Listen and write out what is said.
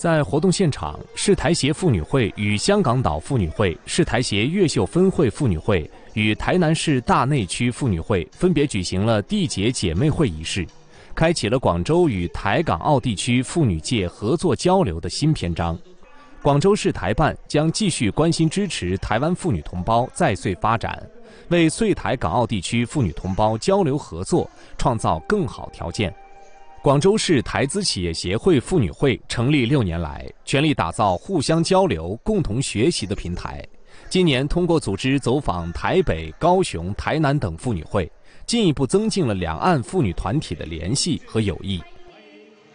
在活动现场，市台协妇女会与香港岛妇女会、市台协越秀分会妇女会与台南市大内区妇女会分别举行了缔结姐妹会仪式，开启了广州与台港澳地区妇女界合作交流的新篇章。广州市台办将继续关心支持台湾妇女同胞在穗发展，为穗台港澳地区妇女同胞交流合作创造更好条件。广州市台资企业协会妇女会成立六年来，全力打造互相交流、共同学习的平台。今年通过组织走访台北、高雄、台南等妇女会，进一步增进了两岸妇女团体的联系和友谊。